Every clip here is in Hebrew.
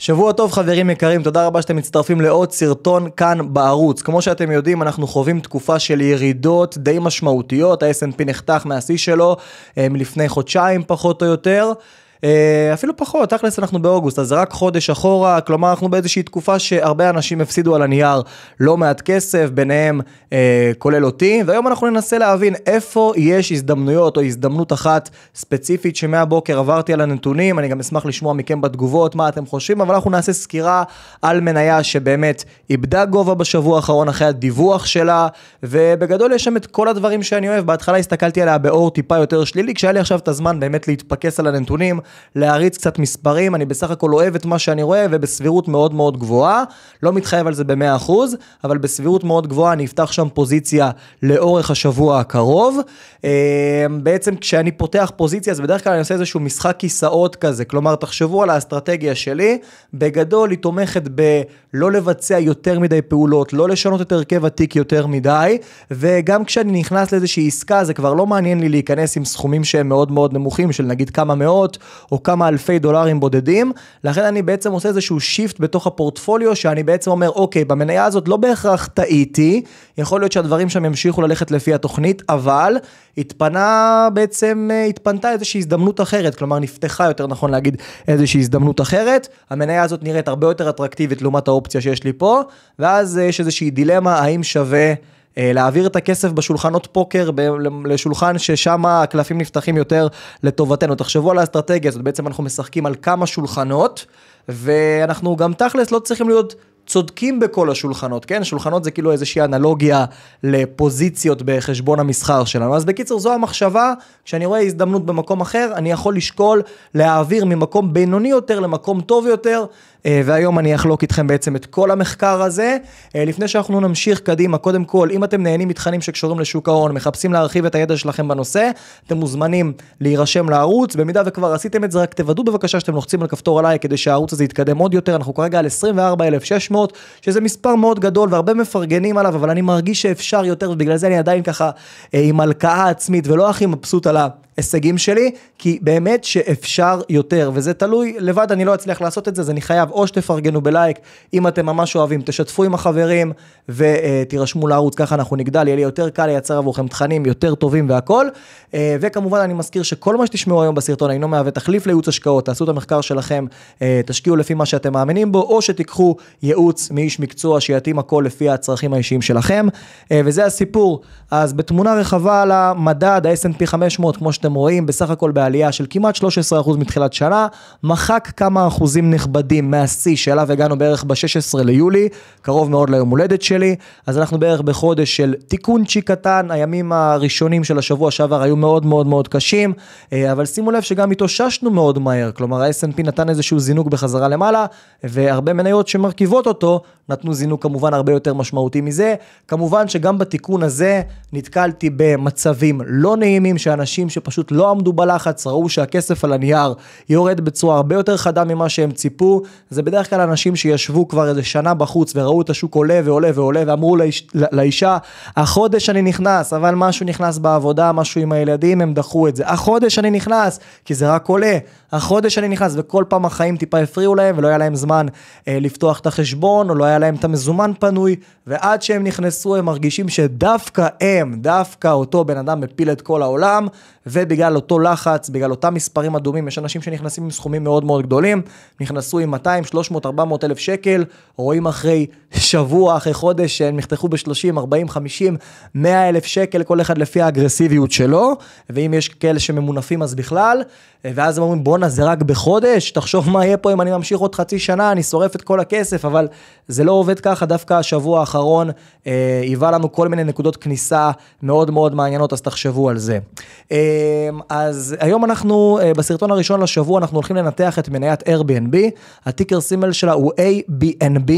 שבוע טוב חברים יקרים, תודה רבה שאתם מצטרפים לעוד סרטון כאן בערוץ. כמו שאתם יודעים, אנחנו חווים תקופה של ירידות די משמעותיות, ה snp נחתך מהשיא שלו אה, מלפני חודשיים פחות או יותר. אה, אפילו פחות, תכלס אנחנו באוגוסט, אז זה רק חודש אחורה, כלומר אנחנו באיזושהי תקופה שהרבה אנשים הפסידו על הנייר לא מעט כסף, ביניהם אה, כולל אותי, והיום אנחנו ננסה להבין איפה יש הזדמנויות או הזדמנות אחת ספציפית שמהבוקר עברתי על הנתונים, אני גם אשמח לשמוע מכם בתגובות מה אתם חושבים, אבל אנחנו נעשה סקירה על מניה שבאמת איבדה גובה בשבוע האחרון אחרי הדיווח שלה, ובגדול יש שם את כל הדברים שאני אוהב, בהתחלה הסתכלתי עליה באור טיפה יותר שלילי, כשהיה לי עכשיו את הזמן באמת להתפקס על הנתונים, להריץ קצת מספרים, אני בסך הכל אוהב את מה שאני רואה ובסבירות מאוד מאוד גבוהה, לא מתחייב על זה ב-100%, אבל בסבירות מאוד גבוהה אני אפתח שם פוזיציה לאורך השבוע הקרוב. אה, בעצם כשאני פותח פוזיציה, אז בדרך כלל אני עושה איזשהו משחק כיסאות כזה, כלומר תחשבו על האסטרטגיה שלי, בגדול היא תומכת ב... לא לבצע יותר מדי פעולות, לא לשנות את הרכב התיק יותר מדי, וגם כשאני נכנס לאיזושהי עסקה, זה כבר לא מעניין לי להיכנס עם סכומים שהם מאוד מאוד נמוכים, של נגיד כמה מאות או כמה אלפי דולרים בודדים, לכן אני בעצם עושה איזשהו שיפט בתוך הפורטפוליו, שאני בעצם אומר, אוקיי, במניה הזאת לא בהכרח טעיתי, יכול להיות שהדברים שם ימשיכו ללכת לפי התוכנית, אבל התפנה בעצם, אה, התפנתה איזושהי הזדמנות אחרת, כלומר נפתחה יותר נכון להגיד איזושהי הזדמנות אחרת, המניה הזאת נראית הרבה יותר אטרקטיבית לעומת האופ האופציה שיש לי פה, ואז אה, יש איזושהי דילמה האם שווה אה, להעביר את הכסף בשולחנות פוקר, ב- לשולחן ששם הקלפים נפתחים יותר לטובתנו. תחשבו על האסטרטגיה הזאת, בעצם אנחנו משחקים על כמה שולחנות, ואנחנו גם תכלס לא צריכים להיות צודקים בכל השולחנות, כן? שולחנות זה כאילו איזושהי אנלוגיה לפוזיציות בחשבון המסחר שלנו. אז בקיצור, זו המחשבה, כשאני רואה הזדמנות במקום אחר, אני יכול לשקול להעביר ממקום בינוני יותר למקום טוב יותר, אה, והיום אני אחלוק איתכם בעצם את כל המחקר הזה. אה, לפני שאנחנו נמשיך קדימה, קודם כל, אם אתם נהנים מתכנים שקשורים לשוק ההון, מחפשים להרחיב את הידע שלכם בנושא, אתם מוזמנים להירשם לערוץ. במידה וכבר עשיתם את זה, רק תוודאו בבקשה שאתם לוחצים על כפתור עליי כדי שהערוץ הזה יתקדם עוד יותר. אנחנו כרגע על 24,600, שזה מספר מאוד גדול והרבה מפרגנים עליו, אבל אני מרגיש שאפשר יותר, ובגלל זה אני עדיין ככה אה, עם הלקאה עצמית ולא הכי מבסוט עליו. הישגים שלי, כי באמת שאפשר יותר, וזה תלוי, לבד אני לא אצליח לעשות את זה, אז אני חייב או שתפרגנו בלייק, אם אתם ממש אוהבים, תשתפו עם החברים ותירשמו uh, לערוץ, ככה אנחנו נגדל, יהיה לי יותר קל לייצר עבורכם תכנים יותר טובים והכול. Uh, אה, וכמובן אני מזכיר שכל מה שתשמעו היום בסרטון אינו לא מהווה תחליף לייעוץ השקעות, תעשו את המחקר שלכם, uh, תשקיעו לפי מה שאתם מאמינים בו, או שתיקחו ייעוץ מאיש מקצוע שיתאים הכל לפי הצרכים האישיים שלכם, אה, וזה הסיפור. אז בתמונה רחבה על המדד, ה-S&P 500, כמו שאתם שאתם רואים בסך הכל בעלייה של כמעט 13% מתחילת שנה, מחק כמה אחוזים נכבדים מהשיא שאליו הגענו בערך ב-16 ליולי, קרוב מאוד ליום הולדת שלי, אז אנחנו בערך בחודש של תיקונצ'י קטן, הימים הראשונים של השבוע שעבר היו מאוד מאוד מאוד קשים, אה, אבל שימו לב שגם התאוששנו מאוד מהר, כלומר ה snp נתן איזשהו זינוק בחזרה למעלה, והרבה מניות שמרכיבות אותו נתנו זינוק כמובן הרבה יותר משמעותי מזה. כמובן שגם בתיקון הזה נתקלתי במצבים לא נעימים שאנשים שפשוט... פשוט לא עמדו בלחץ, ראו שהכסף על הנייר יורד בצורה הרבה יותר חדה ממה שהם ציפו. זה בדרך כלל אנשים שישבו כבר איזה שנה בחוץ וראו את השוק עולה ועולה ועולה ואמרו לאיש, לאישה, החודש אני נכנס, אבל משהו נכנס בעבודה, משהו עם הילדים, הם דחו את זה. החודש אני נכנס, כי זה רק עולה. החודש אני נכנס, וכל פעם החיים טיפה הפריעו להם ולא היה להם זמן אה, לפתוח את החשבון, או לא היה להם את המזומן פנוי, ועד שהם נכנסו הם מרגישים שדווקא הם, דווקא אותו בן אדם מפיל את כל העולם, ובגלל אותו לחץ, בגלל אותם מספרים אדומים, יש אנשים שנכנסים עם סכומים מאוד מאוד גדולים, נכנסו עם 200, 300, 400 אלף שקל, רואים אחרי שבוע, אחרי חודש, שהם נחתכו ב-30, 40, 50, 100 אלף שקל, כל אחד לפי האגרסיביות שלו, ואם יש כאלה שממונפים אז בכלל, ואז הם אומרים בואנה זה רק בחודש, תחשוב מה יהיה פה אם אני ממשיך עוד חצי שנה, אני שורף את כל הכסף, אבל זה לא עובד ככה, דווקא השבוע האחרון היווה אה, לנו כל מיני נקודות כניסה מאוד מאוד מעניינות, אז תחשבו על זה. אה, אמ, אז היום אנחנו, אה, בסרטון הראשון לשבוע, אנחנו הולכים לנתח את מניית Airbnb, הטיקר סימל שלה הוא ABNB,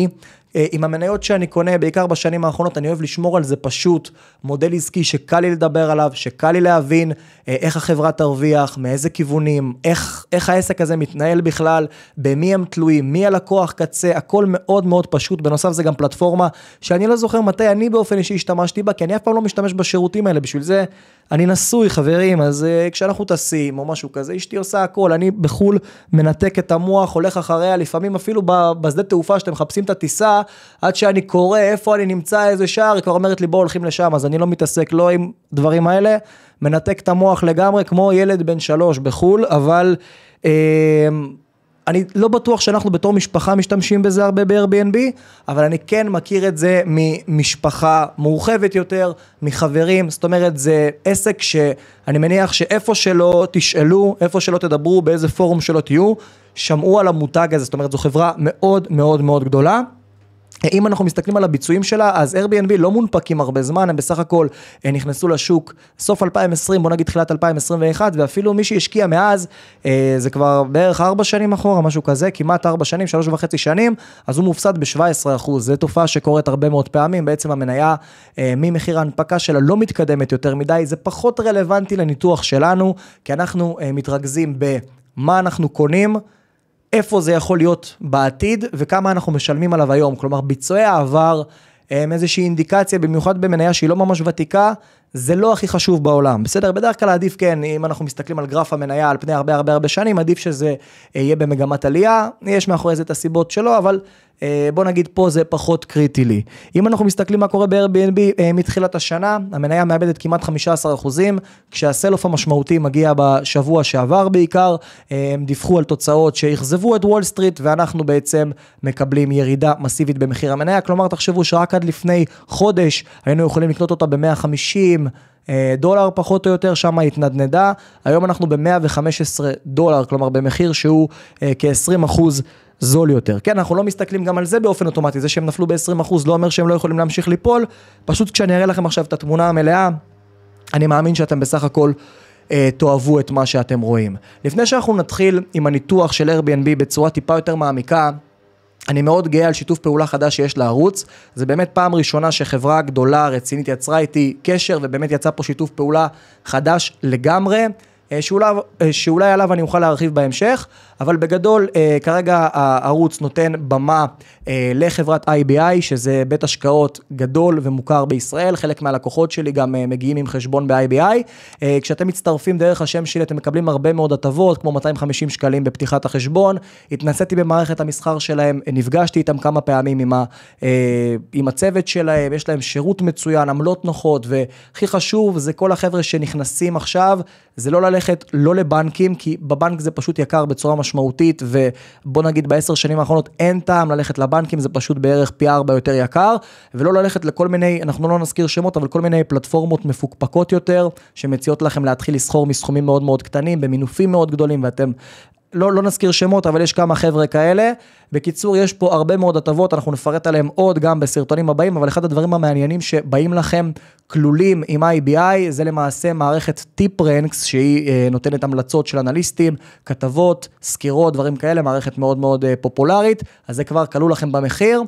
אה, עם המניות שאני קונה, בעיקר בשנים האחרונות, אני אוהב לשמור על זה פשוט, מודל עסקי שקל לי לדבר עליו, שקל לי להבין אה, איך החברה תרוויח, מאיזה כיוונים, איך, איך העסק הזה מתנהל בכלל, במי הם תלויים, מי הלקוח קצה, הכל מאוד מאוד פשוט. בנוסף זה גם פלטפורמה שאני לא זוכר מתי אני באופן אישי השתמשתי בה, כי אני אף פעם לא משתמש בשירותים האלה, בשביל זה אני נשוי חברים, אז uh, כשאנחנו טסים או משהו כזה, אשתי עושה הכל, אני בחו"ל מנתק את המוח, הולך אחריה, לפעמים אפילו בשדה תעופה שאתם מחפשים את הטיסה, עד שאני קורא איפה אני נמצא, איזה שער, היא כבר אומרת לי בואו הולכים לשם, אז אני לא מתעסק לא עם דברים האלה, מנתק את המוח לגמרי, כמו ילד בן שלוש בחו"ל, אבל... אה, אני לא בטוח שאנחנו בתור משפחה משתמשים בזה הרבה ב-Airbnb, אבל אני כן מכיר את זה ממשפחה מורחבת יותר, מחברים, זאת אומרת זה עסק שאני מניח שאיפה שלא תשאלו, איפה שלא תדברו, באיזה פורום שלא תהיו, שמעו על המותג הזה, זאת אומרת זו חברה מאוד מאוד מאוד גדולה. אם אנחנו מסתכלים על הביצועים שלה, אז Airbnb לא מונפקים הרבה זמן, הם בסך הכל אה, נכנסו לשוק סוף 2020, בוא נגיד תחילת 2021, ואפילו מי שהשקיע מאז, אה, זה כבר בערך ארבע שנים אחורה, משהו כזה, כמעט ארבע שנים, שלוש וחצי שנים, אז הוא מופסד ב-17%. זו תופעה שקורית הרבה מאוד פעמים, בעצם המניה אה, ממחיר ההנפקה שלה לא מתקדמת יותר מדי, זה פחות רלוונטי לניתוח שלנו, כי אנחנו מתרכזים במה אנחנו קונים. איפה זה יכול להיות בעתיד וכמה אנחנו משלמים עליו היום. כלומר, ביצועי העבר הם איזושהי אינדיקציה, במיוחד במניה שהיא לא ממש ותיקה, זה לא הכי חשוב בעולם, בסדר? בדרך כלל עדיף כן, אם אנחנו מסתכלים על גרף המניה על פני הרבה הרבה הרבה שנים, עדיף שזה אה, יהיה במגמת עלייה, יש מאחורי זה את הסיבות שלו, אבל אה, בוא נגיד פה זה פחות קריטי לי. אם אנחנו מסתכלים מה קורה ב-Airbnb אה, מתחילת השנה, המניה מאבדת כמעט 15%, כשהסלוף המשמעותי מגיע בשבוע שעבר בעיקר, אה, הם דיווחו על תוצאות שאכזבו את וול סטריט, ואנחנו בעצם מקבלים ירידה מסיבית במחיר המניה, כלומר תחשבו שרק עד לפני חודש היינו יכולים לקנות אותה ב-150, דולר פחות או יותר, שם התנדנדה, היום אנחנו ב-115 דולר, כלומר במחיר שהוא כ-20 אחוז זול יותר. כן, אנחנו לא מסתכלים גם על זה באופן אוטומטי, זה שהם נפלו ב-20% לא אומר שהם לא יכולים להמשיך ליפול, פשוט כשאני אראה לכם עכשיו את התמונה המלאה, אני מאמין שאתם בסך הכל אה, תאהבו את מה שאתם רואים. לפני שאנחנו נתחיל עם הניתוח של Airbnb בצורה טיפה יותר מעמיקה, אני מאוד גאה על שיתוף פעולה חדש שיש לערוץ, זה באמת פעם ראשונה שחברה גדולה, רצינית, יצרה איתי קשר ובאמת יצא פה שיתוף פעולה חדש לגמרי, אה, שאולי, אה, שאולי עליו אני אוכל להרחיב בהמשך, אבל בגדול, אה, כרגע הערוץ נותן במה אה, לחברת IBI, שזה בית השקעות גדול ומוכר בישראל, חלק מהלקוחות שלי גם אה, מגיעים עם חשבון ב-IBI. כשאתם מצטרפים דרך השם שלי, אתם מקבלים הרבה מאוד הטבות, כמו 250 שקלים בפתיחת החשבון. התנסיתי במערכת המסחר שלהם, נפגשתי איתם כמה פעמים עם, ה, עם הצוות שלהם, יש להם שירות מצוין, עמלות נוחות, והכי חשוב, זה כל החבר'ה שנכנסים עכשיו, זה לא ללכת לא לבנקים, כי בבנק זה פשוט יקר בצורה משמעותית. משמעותית, ובוא נגיד בעשר שנים האחרונות אין טעם ללכת לבנקים, זה פשוט בערך פי ארבע יותר יקר, ולא ללכת לכל מיני, אנחנו לא נזכיר שמות, אבל כל מיני פלטפורמות מפוקפקות יותר, שמציעות לכם להתחיל לסחור מסכומים מאוד מאוד קטנים, במינופים מאוד גדולים, ואתם לא, לא נזכיר שמות, אבל יש כמה חבר'ה כאלה. בקיצור, יש פה הרבה מאוד הטבות, אנחנו נפרט עליהם עוד גם בסרטונים הבאים, אבל אחד הדברים המעניינים שבאים לכם כלולים עם IBI, זה למעשה מערכת טיפרנקס, שהיא אה, נותנת המלצות של אנליסטים, כתבות, סקירות, דברים כאלה, מערכת מאוד מאוד אה, פופולרית, אז זה כבר כלול לכם במחיר.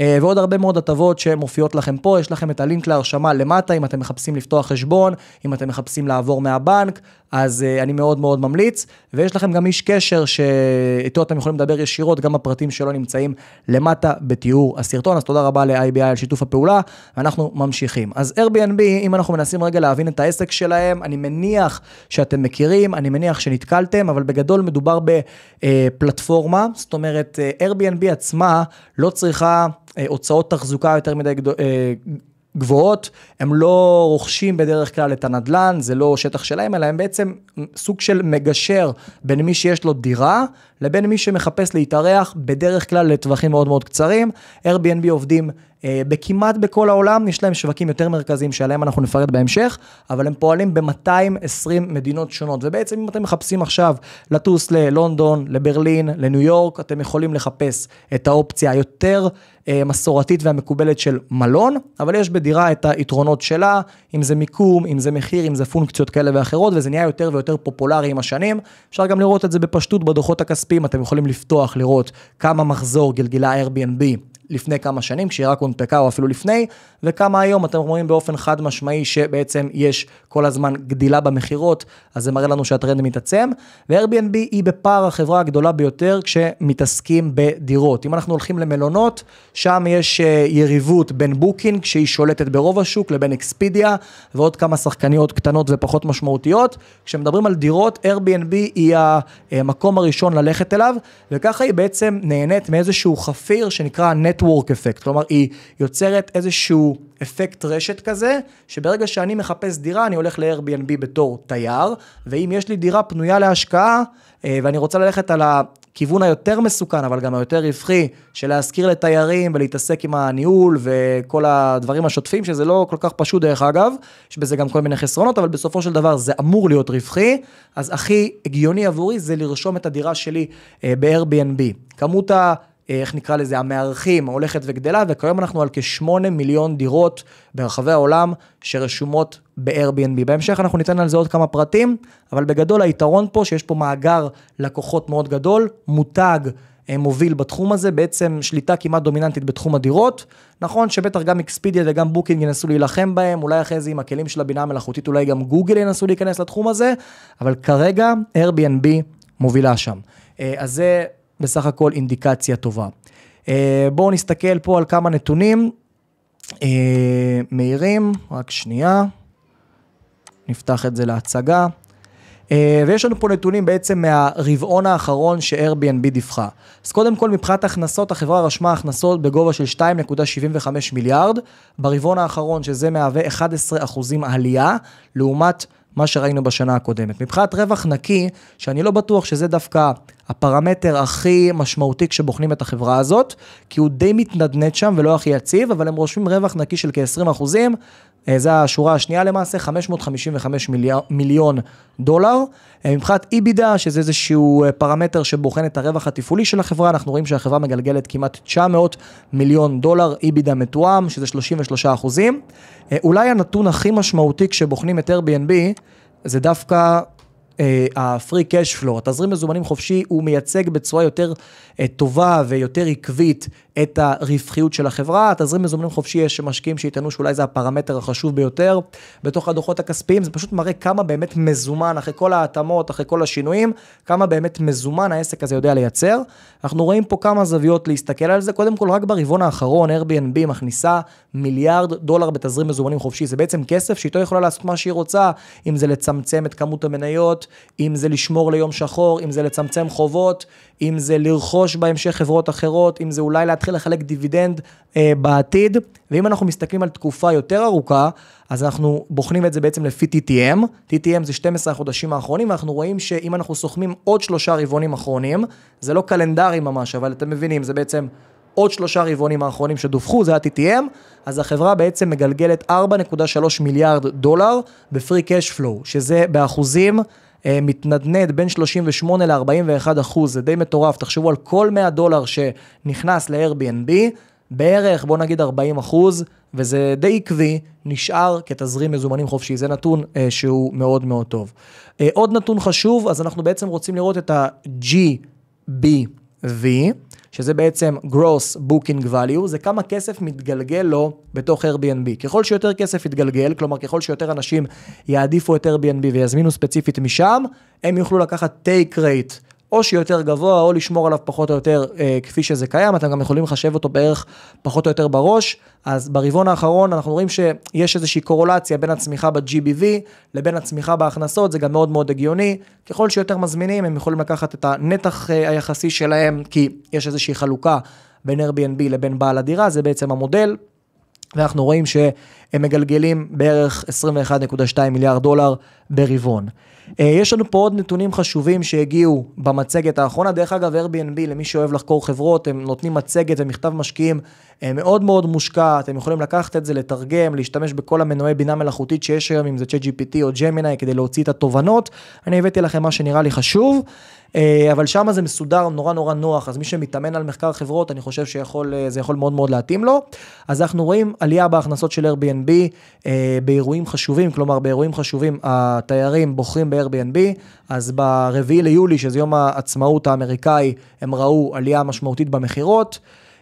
אה, ועוד הרבה מאוד הטבות שמופיעות לכם פה, יש לכם את הלינק להרשמה למטה, אם אתם מחפשים לפתוח חשבון, אם אתם מחפשים לעבור מהבנק, אז uh, אני מאוד מאוד ממליץ, ויש לכם גם איש קשר שאיתו אתם יכולים לדבר ישירות, גם הפרטים שלו נמצאים למטה בתיאור הסרטון, אז תודה רבה ל-IBI על שיתוף הפעולה, ואנחנו ממשיכים. אז Airbnb, אם אנחנו מנסים רגע להבין את העסק שלהם, אני מניח שאתם מכירים, אני מניח שנתקלתם, אבל בגדול מדובר בפלטפורמה, אה, זאת אומרת אה, Airbnb עצמה לא צריכה הוצאות תחזוקה יותר מדי גדולות. גבוהות, הם לא רוכשים בדרך כלל את הנדלן, זה לא שטח שלהם, אלא הם בעצם סוג של מגשר בין מי שיש לו דירה לבין מי שמחפש להתארח בדרך כלל לטווחים מאוד מאוד קצרים. Airbnb עובדים אה, כמעט בכל העולם, יש להם שווקים יותר מרכזיים שעליהם אנחנו נפרט בהמשך, אבל הם פועלים ב-220 מדינות שונות, ובעצם אם אתם מחפשים עכשיו לטוס ללונדון, לברלין, לניו יורק, אתם יכולים לחפש את האופציה היותר... המסורתית אה, והמקובלת של מלון, אבל יש בדירה את היתרונות שלה, אם זה מיקום, אם זה מחיר, אם זה פונקציות כאלה ואחרות, וזה נהיה יותר ויותר פופולרי עם השנים. אפשר גם לראות את זה בפשטות בדוחות הכספיים, אתם יכולים לפתוח, לראות כמה מחזור גלגלה Airbnb לפני כמה שנים, כשהיא רק הונפקה או אפילו לפני, וכמה היום אתם רואים באופן חד משמעי שבעצם יש כל הזמן גדילה במכירות, אז זה מראה לנו שהטרנד מתעצם, ו-Airbnb היא בפער החברה הגדולה ביותר כשמתעסקים בדירות. אם אנחנו הולכים למלונות, שם יש אה, יריבות בין בוקינג, שהיא שולטת ברוב השוק, לבין אקספידיה, ועוד כמה שחקניות קטנות ופחות משמעותיות. כשמדברים על דירות, Airbnb היא המקום הראשון ללכת אליו, וככה היא בעצם נהנית מאיזשהו חפיר שנקרא נטוורק אפקט, כלומר היא יוצרת איזשהו אפקט רשת כזה, שברגע שאני מחפש דירה, אני הולך ל-Airbnb בתור תייר, ואם יש לי דירה פנויה להשקעה, אה, ואני רוצה ללכת על הכיוון היותר מסוכן, אבל גם היותר רווחי, של להשכיר לתיירים ולהתעסק עם הניהול וכל הדברים השוטפים, שזה לא כל כך פשוט דרך אגב, יש בזה גם כל מיני חסרונות, אבל בסופו של דבר זה אמור להיות רווחי, אז הכי הגיוני עבורי זה לרשום את הדירה שלי אה, ב-Airbnb. כמות ה... אה, איך נקרא לזה, המארחים, הולכת וגדלה, וכיום אנחנו על כ-8 מיליון דירות ברחבי העולם שרשומות ב-Airbnb. בהמשך אנחנו ניתן על זה עוד כמה פרטים, אבל בגדול היתרון פה שיש פה מאגר לקוחות מאוד גדול, מותג. אה, מוביל בתחום הזה, בעצם שליטה כמעט דומיננטית בתחום הדירות. נכון שבטח גם אקספידיה וגם בוקינג ינסו להילחם בהם, אולי אחרי זה עם הכלים של הבינה המלאכותית, אולי גם גוגל ינסו להיכנס לתחום הזה, אבל כרגע Airbnb מובילה שם. אה, אז זה בסך הכל אינדיקציה טובה. אה, בואו נסתכל פה על כמה נתונים אה, מהירים, רק שנייה, נפתח את זה להצגה. Uh, ויש לנו פה נתונים בעצם מהרבעון האחרון ש-Airbnb דיווחה. אז קודם כל מבחינת הכנסות, החברה רשמה הכנסות בגובה של 2.75 מיליארד, ברבעון האחרון שזה מהווה 11% עלייה, לעומת מה שראינו בשנה הקודמת. מבחינת רווח נקי, שאני לא בטוח שזה דווקא הפרמטר הכי משמעותי כשבוחנים את החברה הזאת, כי הוא די מתנדנד שם ולא הכי יציב, אבל הם רושמים רווח נקי של כ-20 אחוזים, אה, זו השורה השנייה למעשה, 555 מיליון, מיליון דולר. אה, מבחינת איבידה, e שזה איזשהו אה, פרמטר שבוחן את הרווח התפעולי של החברה, אנחנו רואים שהחברה מגלגלת כמעט 900 מיליון דולר איבידה e מתואם, שזה 33 אחוזים. אולי הנתון הכי משמעותי כשבוחנים את Airbnb, זה דווקא ה-free cash flow, התזרים מזומנים חופשי, הוא מייצג בצורה יותר טובה ויותר עקבית את הרווחיות של החברה. תזרים מזומנים חופשי יש משקיעים שיטענו שאולי זה הפרמטר החשוב ביותר בתוך הדוחות הכספיים. זה פשוט מראה כמה באמת מזומן, אחרי כל ההתאמות, אחרי כל השינויים, כמה באמת מזומן העסק הזה יודע לייצר. אנחנו רואים פה כמה זוויות להסתכל על זה. קודם כל, רק ברבעון האחרון Airbnb מכניסה מיליארד דולר בתזרים מזומנים חופשי. זה בעצם כסף שאיתו יכולה לעשות מה שהיא רוצה, אם זה לצמצם את כמות המניות, אם זה לשמור ליום שחור, אם זה לצמצם חובות, אם זה לרכוש בהמשך חברות אחרות, אם זה אולי להתחיל להתחיל לחלק דיבידנד אה, בעתיד, ואם אנחנו מסתכלים על תקופה יותר ארוכה, אז אנחנו בוחנים את זה בעצם לפי TTM, TTM זה 12 החודשים האחרונים, ואנחנו רואים שאם אנחנו סוכמים עוד שלושה רבעונים אחרונים, זה לא קלנדרי ממש, אבל אתם מבינים, זה בעצם עוד שלושה רבעונים האחרונים שדווחו, זה ה-TTM, אז החברה בעצם מגלגלת 4.3 מיליארד דולר בפרי קאש פלואו, שזה באחוזים אה, מתנדנד בין 38 ל-41 אחוז, זה די מטורף, תחשבו על כל 100 דולר שנכנס ל-Airbnb, בערך, בוא נגיד 40 אחוז, וזה די עקבי, נשאר כתזרים מזומנים חופשי. זה נתון אה, שהוא מאוד מאוד טוב. אה, עוד נתון חשוב, אז אנחנו בעצם רוצים לראות את ה-GBV, שזה בעצם Gross Booking Value, זה כמה כסף מתגלגל לו בתוך Airbnb. ככל שיותר כסף יתגלגל, כלומר ככל שיותר אנשים יעדיפו את Airbnb ויזמינו ספציפית משם, הם יוכלו לקחת take rate או שיותר גבוה, או לשמור עליו פחות או יותר אה, כפי שזה קיים, אתם גם יכולים לחשב אותו בערך פחות או יותר בראש, אז ברבעון האחרון אנחנו רואים שיש איזושהי קורולציה בין הצמיחה ב-GBV לבין הצמיחה בהכנסות, זה גם מאוד מאוד הגיוני, ככל שיותר מזמינים הם יכולים לקחת את הנתח אה, היחסי שלהם, כי יש איזושהי חלוקה בין Airbnb לבין בעל הדירה, זה בעצם המודל. ואנחנו רואים שהם מגלגלים בערך 21.2 מיליארד דולר ברבעון. אה, יש לנו פה עוד נתונים חשובים שהגיעו במצגת האחרונה. דרך אגב, Airbnb, למי שאוהב לחקור חברות, הם נותנים מצגת ומכתב משקיעים אה, מאוד מאוד מושקע, אתם יכולים לקחת את זה, לתרגם, להשתמש בכל המנועי בינה מלאכותית שיש היום, אם זה ChatGPT או ג'מיני, כדי להוציא את התובנות. אני הבאתי לכם מה שנראה לי חשוב, אה, אבל שם זה מסודר, נורא נורא נוח, אז מי שמתאמן על מחקר חברות, אני חושב שזה אה, יכול מאוד מאוד להתאים לו. אז אנחנו רואים עלייה בהכנסות של Airbnb באירועים חשובים, כלומר באירועים חשובים התיירים בוחרים ב-Airbnb, אז ברביעי ליולי, שזה יום העצמאות האמריקאי, הם ראו עלייה משמעותית במכירות.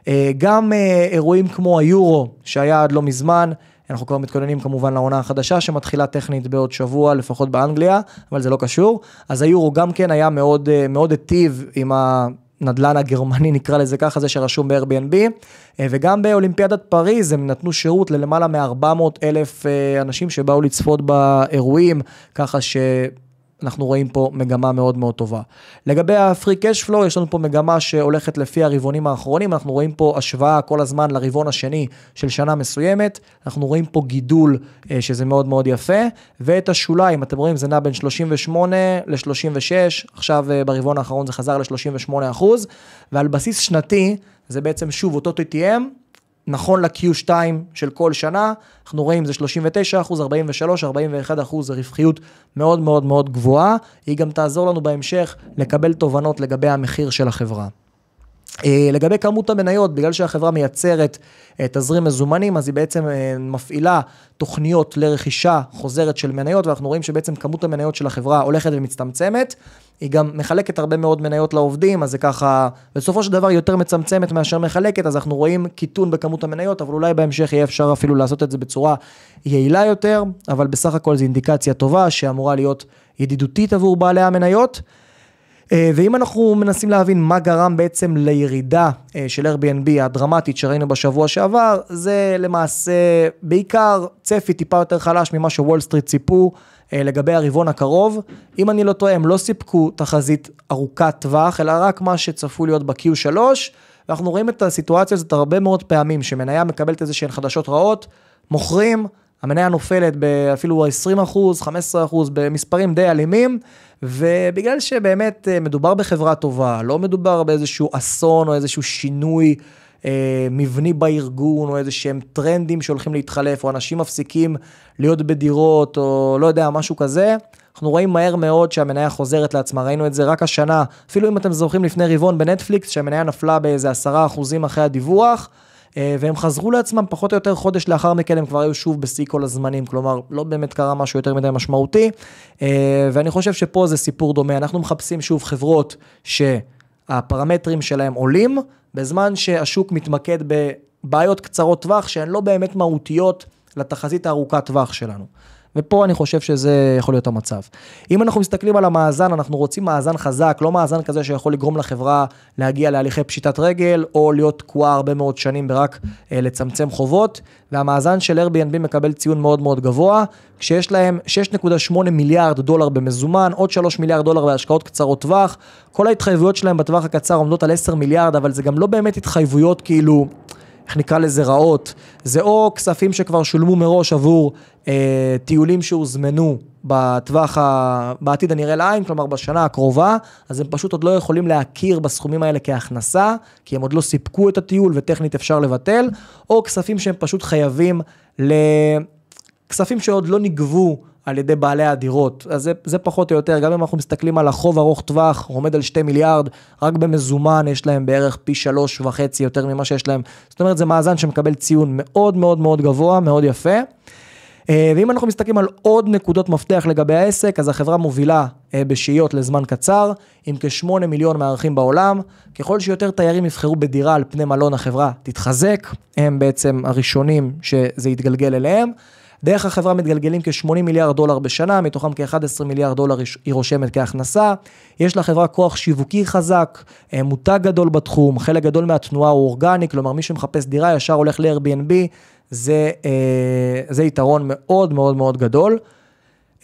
אה, גם אה, אירועים כמו היורו, שהיה עד לא מזמן, אנחנו כבר מתכוננים כמובן לעונה החדשה שמתחילה טכנית בעוד שבוע, לפחות באנגליה, אבל זה לא קשור. אז היורו גם כן היה מאוד, אה, מאוד היטיב עם ה... נדלן הגרמני, נקרא לזה ככה, זה שרשום ב-Airbnb, וגם באולימפיאדת פריז הם נתנו שירות ללמעלה מ-400 אלף אנשים שבאו לצפות באירועים, ככה ש... אנחנו רואים פה מגמה מאוד מאוד טובה. לגבי ה-free cash flow, יש לנו פה מגמה שהולכת לפי הרבעונים האחרונים, אנחנו רואים פה השוואה כל הזמן לרבעון השני של שנה מסוימת, אנחנו רואים פה גידול אה, שזה מאוד מאוד יפה, ואת השוליים, אתם רואים, זה נע בין 38 ל-36, עכשיו אה, ברבעון האחרון זה חזר ל-38 ועל בסיס שנתי, זה בעצם שוב אותו TTM, נכון ל-Q2 של כל שנה, אנחנו רואים זה 39 אחוז, 43, 41 אחוז, זה רווחיות מאוד מאוד מאוד גבוהה, היא גם תעזור לנו בהמשך לקבל תובנות לגבי המחיר של החברה. אה, לגבי כמות המניות, בגלל שהחברה מייצרת אה, תזרים מזומנים, אז היא בעצם אה, מפעילה תוכניות לרכישה חוזרת של מניות, ואנחנו רואים שבעצם כמות המניות של החברה הולכת ומצטמצמת. היא גם מחלקת הרבה מאוד מניות לעובדים, אז זה ככה, בסופו של דבר היא יותר מצמצמת מאשר מחלקת, אז אנחנו רואים קיטון בכמות המניות, אבל אולי בהמשך יהיה אפשר אפילו לעשות את זה בצורה יעילה יותר, אבל בסך הכל זו אינדיקציה טובה שאמורה להיות ידידותית עבור בעלי המניות. אה, ואם אנחנו מנסים להבין מה גרם בעצם לירידה אה, של Airbnb הדרמטית שראינו בשבוע שעבר, זה למעשה בעיקר צפי טיפה יותר חלש ממה שוול סטריט ציפו אה, לגבי הרבעון הקרוב. אם אני לא טועה, הם לא סיפקו תחזית ארוכת טווח, אלא רק מה שצפו להיות ב-Q3, ואנחנו רואים את הסיטואציה הזאת הרבה מאוד פעמים, שמניה מקבלת איזה שהן חדשות רעות, מוכרים, המניה נופלת באפילו 20 אחוז, 15 אחוז, במספרים די אלימים, ובגלל שבאמת אה, מדובר בחברה טובה, לא מדובר באיזשהו אסון או איזשהו שינוי אה, מבני בארגון, או איזה שהם טרנדים שהולכים להתחלף, או אנשים מפסיקים להיות בדירות, או לא יודע, משהו כזה. אנחנו רואים מהר מאוד שהמניה חוזרת לעצמה, ראינו את זה רק השנה, אפילו אם אתם זוכרים לפני רבעון בנטפליקס, שהמניה נפלה באיזה 10% אחוזים אחרי הדיווח. אה, והם חזרו לעצמם פחות או יותר חודש לאחר מכן, הם כבר היו שוב בשיא כל הזמנים, כלומר, לא באמת קרה משהו יותר מדי משמעותי, אה, ואני חושב שפה זה סיפור דומה, אנחנו מחפשים שוב חברות שהפרמטרים שלהם עולים, בזמן שהשוק מתמקד בבעיות קצרות טווח שהן לא באמת מהותיות לתחזית הארוכת טווח שלנו. ופה אני חושב שזה יכול להיות המצב. אם אנחנו מסתכלים על המאזן, אנחנו רוצים מאזן חזק, לא מאזן כזה שיכול לגרום לחברה להגיע להליכי פשיטת רגל, או להיות תקועה הרבה מאוד שנים ורק אה, לצמצם חובות, והמאזן של Airbnb מקבל ציון מאוד מאוד גבוה, כשיש להם 6.8 מיליארד דולר במזומן, עוד 3 מיליארד דולר בהשקעות קצרות טווח, כל ההתחייבויות שלהם בטווח הקצר עומדות על 10 מיליארד, אבל זה גם לא באמת התחייבויות כאילו... איך נקרא לזה, רעות, זה או כספים שכבר שולמו מראש עבור אה, טיולים שהוזמנו בטווח, ה... בעתיד הנראה לעין, כלומר בשנה הקרובה, אז הם פשוט עוד לא יכולים להכיר בסכומים האלה כהכנסה, כי הם עוד לא סיפקו את הטיול וטכנית אפשר לבטל, או כספים שהם פשוט חייבים ל... כספים שעוד לא נגבו. על ידי בעלי הדירות. אז זה, זה פחות או יותר, גם אם אנחנו מסתכלים על החוב ארוך טווח, הוא עומד על 2 מיליארד, רק במזומן יש להם בערך פי שלוש וחצי יותר ממה שיש להם. זאת אומרת, זה מאזן שמקבל ציון מאוד מאוד מאוד גבוה, מאוד יפה. אה, ואם אנחנו מסתכלים על עוד נקודות מפתח לגבי העסק, אז החברה מובילה אה, בשהיות לזמן קצר, עם כ-8 מיליון מארחים בעולם. ככל שיותר תיירים יבחרו בדירה על פני מלון, החברה תתחזק, הם בעצם הראשונים שזה יתגלגל אליהם. דרך החברה מתגלגלים כ-80 מיליארד דולר בשנה, מתוכם כ-11 מיליארד דולר היא רושמת כהכנסה. יש לחברה כוח שיווקי חזק, אה, מותג גדול בתחום, חלק גדול מהתנועה הוא אורגני, כלומר מי שמחפש דירה ישר הולך ל-Airbnb, זה, אה, זה יתרון מאוד מאוד מאוד גדול.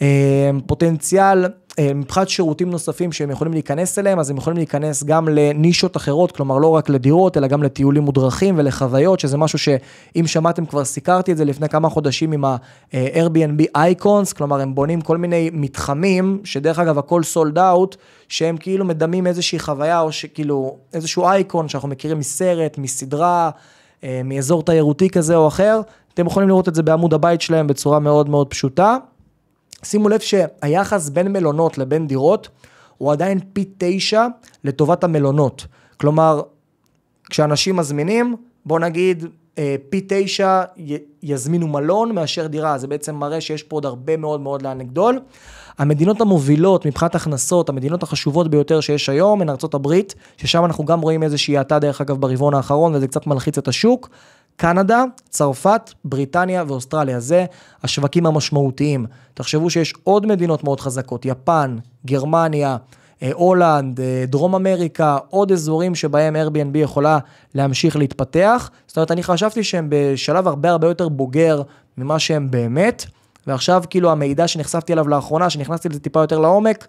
אה, פוטנציאל אה, מבחינת שירותים נוספים שהם יכולים להיכנס אליהם, אז הם יכולים להיכנס גם לנישות אחרות, כלומר לא רק לדירות, אלא גם לטיולים מודרכים ולחוויות, שזה משהו שאם שמעתם כבר סיקרתי את זה לפני כמה חודשים עם ה-Airbnb אייקונס, כלומר הם בונים כל מיני מתחמים, שדרך אגב הכל סולד אאוט, שהם כאילו מדמים איזושהי חוויה או שכאילו איזשהו אייקון שאנחנו מכירים מסרט, מסדרה, אה, מאזור תיירותי כזה או אחר, אתם יכולים לראות את זה בעמוד הבית שלהם בצורה מאוד מאוד פשוטה. שימו לב שהיחס בין מלונות לבין דירות הוא עדיין פי תשע לטובת המלונות. כלומר, כשאנשים מזמינים, בוא נגיד אה, פי תשע יזמינו מלון מאשר דירה, זה בעצם מראה שיש פה עוד הרבה מאוד מאוד לאן לגדול. המדינות המובילות מבחינת הכנסות, המדינות החשובות ביותר שיש היום הן ארה״ב, ששם אנחנו גם רואים איזושהי האטה דרך אגב ברבעון האחרון וזה קצת מלחיץ את השוק. קנדה, צרפת, בריטניה ואוסטרליה. זה השווקים המשמעותיים. תחשבו שיש עוד מדינות מאוד חזקות, יפן, גרמניה, אה, הולנד, אה, דרום אמריקה, עוד אזורים שבהם Airbnb יכולה להמשיך להתפתח. זאת אומרת, אני חשבתי שהם בשלב הרבה הרבה יותר בוגר ממה שהם באמת, ועכשיו כאילו המידע שנחשפתי אליו לאחרונה, שנכנסתי לזה טיפה יותר לעומק,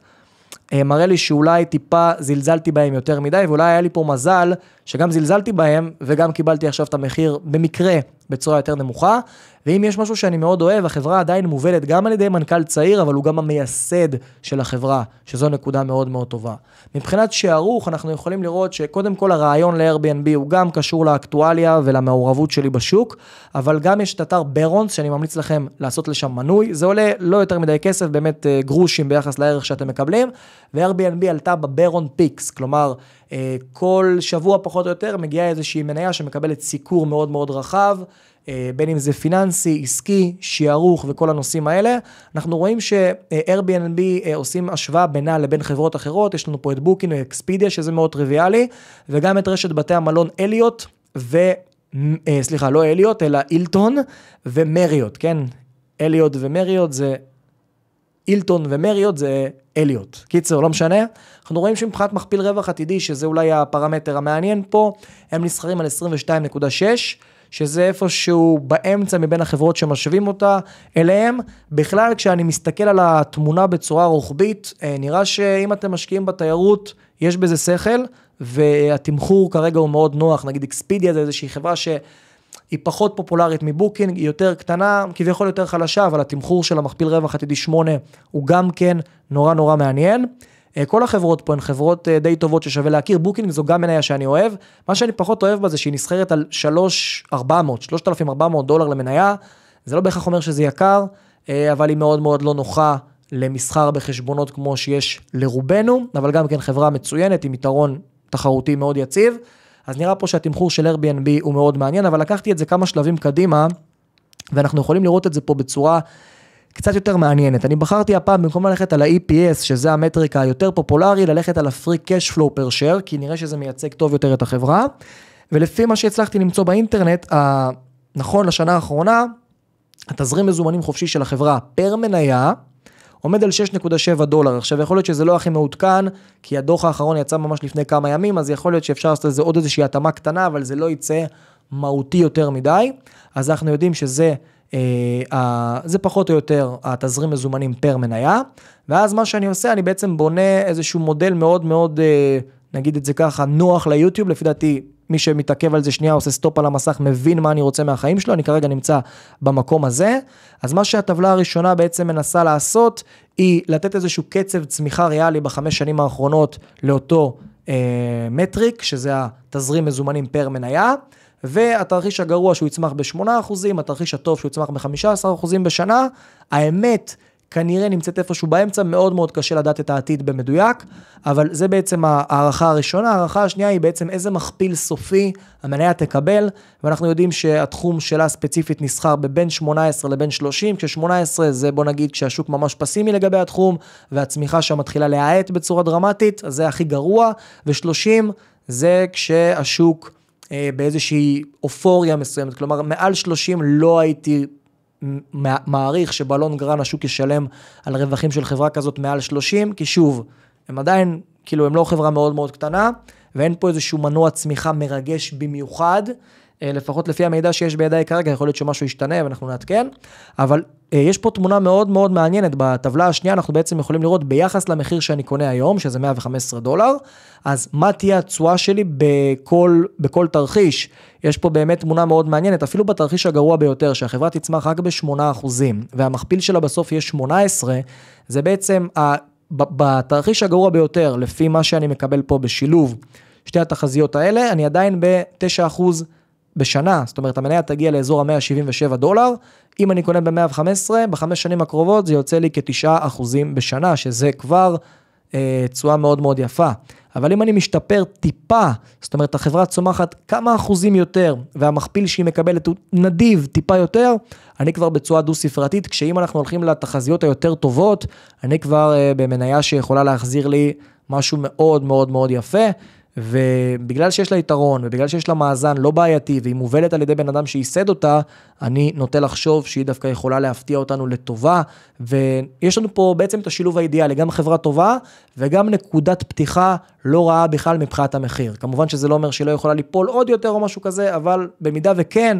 אה, מראה לי שאולי טיפה זלזלתי בהם יותר מדי, ואולי היה לי פה מזל שגם זלזלתי בהם וגם קיבלתי עכשיו את המחיר במקרה בצורה יותר נמוכה. ואם יש משהו שאני מאוד אוהב, החברה עדיין מובלת גם על ידי מנכ"ל צעיר, אבל הוא גם המייסד של החברה, שזו נקודה מאוד מאוד טובה. מבחינת שערוך, אנחנו יכולים לראות שקודם כל הרעיון ל-Airbnb הוא גם קשור לאקטואליה ולמעורבות שלי בשוק, אבל גם יש את אתר ברונס, שאני ממליץ לכם לעשות לשם מנוי, זה עולה לא יותר מדי כסף, באמת אה, גרושים ביחס לערך שאתם מקבלים, ו-Airbnb עלתה בברון פיקס, כלומר, אה, כל שבוע פחות או יותר מגיעה איזושהי מניה שמקבלת סיקור מאוד מאוד רחב. אה, בין אם זה פיננסי, עסקי, שיערוך וכל הנושאים האלה. אנחנו רואים ש-Airbnb אה, עושים השוואה בינה לבין חברות אחרות, יש לנו פה את בוקינג, ואקספידיה, שזה מאוד טריוויאלי, וגם את רשת בתי המלון אליוט, ו... אה, סליחה, לא אליוט, אלא אילטון ומריוט, כן? אליוט ומריוט זה... אילטון ומריוט זה אליוט. קיצר, לא משנה. אנחנו רואים שמבחינת מכפיל רווח עתידי, שזה אולי הפרמטר המעניין פה, הם נסחרים על 22.6. שזה איפשהו באמצע מבין החברות שמשווים אותה אליהם. בכלל, כשאני מסתכל על התמונה בצורה רוחבית, אה, נראה שאם אתם משקיעים בתיירות, יש בזה שכל, והתמחור כרגע הוא מאוד נוח, נגיד אקספידיה זה איזושהי חברה ש... היא פחות פופולרית מבוקינג, היא יותר קטנה, כביכול יותר חלשה, אבל התמחור של המכפיל רווח עתידי 8 הוא גם כן נורא נורא מעניין. אה, כל החברות פה הן חברות אה, די טובות ששווה להכיר, בוקינג זו גם מניה שאני אוהב, מה שאני פחות אוהב בה זה שהיא נסחרת על 3,400, 3,400 דולר למניה, זה לא בהכרח אומר שזה יקר, אה, אבל היא מאוד מאוד לא נוחה למסחר בחשבונות כמו שיש לרובנו, אבל גם כן חברה מצוינת עם יתרון תחרותי מאוד יציב. אז נראה פה שהתמחור של Airbnb הוא מאוד מעניין, אבל לקחתי את זה כמה שלבים קדימה, ואנחנו יכולים לראות את זה פה בצורה קצת יותר מעניינת. אני בחרתי הפעם, במקום ללכת על ה-EPS, שזה המטריקה היותר פופולרי, ללכת על ה-free cash flow per share, כי נראה שזה מייצג טוב יותר את החברה. ולפי מה שהצלחתי למצוא באינטרנט, נכון לשנה האחרונה, התזרים מזומנים חופשי של החברה פר מניה, עומד על 6.7 דולר. עכשיו, יכול להיות שזה לא הכי מעודכן, כי הדוח האחרון יצא ממש לפני כמה ימים, אז יכול להיות שאפשר לעשות לזה עוד איזושהי התאמה קטנה, אבל זה לא יצא מהותי יותר מדי. אז אנחנו יודעים שזה אה, זה פחות או יותר התזרים מזומנים פר מניה, ואז מה שאני עושה, אני בעצם בונה איזשהו מודל מאוד מאוד, אה, נגיד את זה ככה, נוח ליוטיוב, לפי דעתי מי שמתעכב על זה שנייה עושה סטופ על המסך מבין מה אני רוצה מהחיים שלו, אני כרגע נמצא במקום הזה. אז מה שהטבלה הראשונה בעצם מנסה לעשות, היא לתת איזשהו קצב צמיחה ריאלי בחמש שנים האחרונות לאותו אה, מטריק, שזה התזרים מזומנים פר מניה. והתרחיש הגרוע שהוא יצמח ב-8%, התרחיש הטוב שהוא יצמח ב-15% בשנה, האמת כנראה נמצאת איפשהו באמצע, מאוד מאוד קשה לדעת את העתיד במדויק, אבל זה בעצם ההערכה הראשונה. ההערכה השנייה היא בעצם איזה מכפיל סופי המניה תקבל, ואנחנו יודעים שהתחום שלה ספציפית נסחר בבין 18 לבין 30, כש-18 זה בוא נגיד כשהשוק ממש פסימי לגבי התחום, והצמיחה שם מתחילה להאט בצורה דרמטית, אז זה הכי גרוע, ו-30 זה כשהשוק... אה, באיזושהי אופוריה מסוימת, כלומר מעל 30 לא הייתי מעריך שבלון גרן השוק ישלם על רווחים של חברה כזאת מעל 30, כי שוב, הם עדיין, כאילו הם לא חברה מאוד מאוד קטנה, ואין פה איזשהו מנוע צמיחה מרגש במיוחד. אה, לפחות לפי המידע שיש בידיי כרגע, יכול להיות שמשהו ישתנה ואנחנו נעדכן, אבל אה, יש פה תמונה מאוד מאוד מעניינת, בטבלה השנייה אנחנו בעצם יכולים לראות ביחס למחיר שאני קונה היום, שזה 115 דולר, אז מה תהיה התשואה שלי בכל, בכל תרחיש? יש פה באמת תמונה מאוד מעניינת, אפילו בתרחיש הגרוע ביותר, שהחברה תצמח רק ב-8% והמכפיל שלה בסוף יהיה 18, זה בעצם ה... בתרחיש הגרוע ביותר, לפי מה שאני מקבל פה בשילוב שתי התחזיות האלה, אני עדיין ב-9% בשנה, זאת אומרת המניה תגיע לאזור ה-177 דולר, אם אני קונה ב-115, בחמש שנים הקרובות זה יוצא לי כ-9% בשנה, שזה כבר אה, תשואה מאוד מאוד יפה. אבל אם אני משתפר טיפה, זאת אומרת החברה צומחת כמה אחוזים יותר, והמכפיל שהיא מקבלת הוא נדיב טיפה יותר, אני כבר בצורה דו-ספרתית, כשאם אנחנו הולכים לתחזיות היותר טובות, אני כבר uh, במניה שיכולה להחזיר לי משהו מאוד מאוד מאוד יפה. ובגלל שיש לה יתרון, ובגלל שיש לה מאזן לא בעייתי, והיא מובלת על ידי בן אדם שייסד אותה, אני נוטה לחשוב שהיא דווקא יכולה להפתיע אותנו לטובה, ויש לנו פה בעצם את השילוב האידיאלי, גם חברה טובה, וגם נקודת פתיחה לא רעה בכלל מבחינת המחיר. כמובן שזה לא אומר שהיא לא יכולה ליפול עוד יותר או משהו כזה, אבל במידה וכן,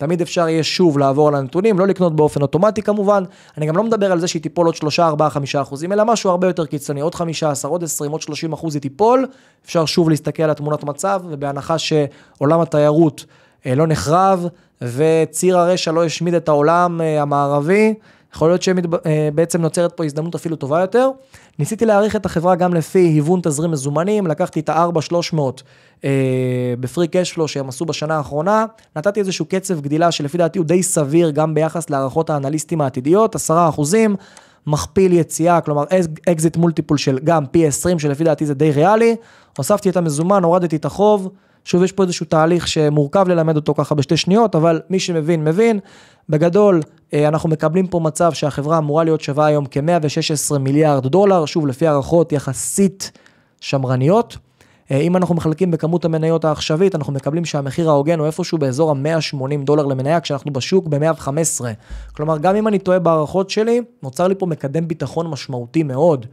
תמיד אפשר יהיה שוב לעבור על הנתונים, לא לקנות באופן אוטומטי כמובן. אני גם לא מדבר על זה שהיא תיפול עוד 3, 4, 5 אחוזים, אלא משהו הרבה יותר קיצוני, עוד 15, עוד 20, עוד 30 אחוז היא תיפול. אפשר שוב להסתכל על התמונת מצב, ובהנחה שעולם התיירות אה, לא נחרב, וציר הרשע לא השמיד את העולם אה, המערבי, יכול להיות שבעצם נוצרת פה הזדמנות אפילו טובה יותר. ניסיתי להעריך את החברה גם לפי היוון תזרים מזומנים, לקחתי את ה-4300 אה, בפרי קשפלו שהם עשו בשנה האחרונה, נתתי איזשהו קצב גדילה שלפי דעתי הוא די סביר גם ביחס להערכות האנליסטים העתידיות, 10%. אחוזים, מכפיל יציאה, כלומר אקזיט מולטיפול של גם פי 20, שלפי דעתי זה די ריאלי, הוספתי את המזומן, הורדתי את החוב, שוב יש פה איזשהו תהליך שמורכב ללמד אותו ככה בשתי שניות, אבל מי שמבין מבין, בגדול אה, אנחנו מקבלים פה מצב שהחברה אמורה להיות שווה היום כ-116 מיליארד דולר, שוב, לפי הערכות יחסית שמרניות. אה, אם אנחנו מחלקים בכמות המניות העכשווית, אנחנו מקבלים שהמחיר ההוגן הוא איפשהו באזור ה-180 דולר למניה, כשאנחנו בשוק ב-115. כלומר, גם אם אני טועה בהערכות שלי, נוצר לי פה מקדם ביטחון משמעותי מאוד.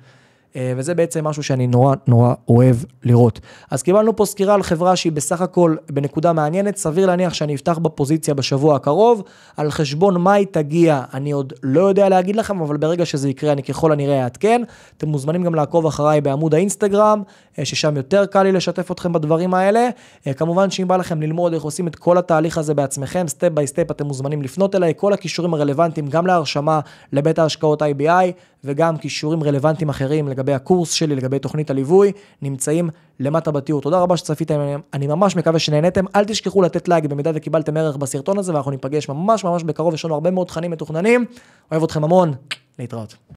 אה, וזה בעצם משהו שאני נורא נורא אוהב לראות. אז קיבלנו פה סקירה על חברה שהיא בסך הכל בנקודה מעניינת, סביר להניח שאני אפתח בפוזיציה בשבוע הקרוב, על חשבון מה היא תגיע אני עוד לא יודע להגיד לכם, אבל ברגע שזה יקרה אני ככל הנראה אעדכן. אתם מוזמנים גם לעקוב אחריי בעמוד האינסטגרם, אה, ששם יותר קל לי לשתף אתכם בדברים האלה. אה, כמובן שאם בא לכם ללמוד איך עושים את כל התהליך הזה בעצמכם, סטפ ביי סטפ אתם מוזמנים לפנות אליי, כל הכישורים הרלוונטיים גם להרשמה לבית ההשקעות IBI וגם כישורים רלוונטיים אחרים לגבי הקורס שלי, לגבי תוכנית הליווי, נמצאים למטה בתיאור. תודה רבה שצפיתם, אני, אני ממש מקווה שנהנתם. אל תשכחו לתת לייק במידה וקיבלתם ערך בסרטון הזה, ואנחנו ניפגש ממש ממש בקרוב, יש לנו הרבה מאוד תכנים מתוכננים. אוהב אתכם המון, להתראות.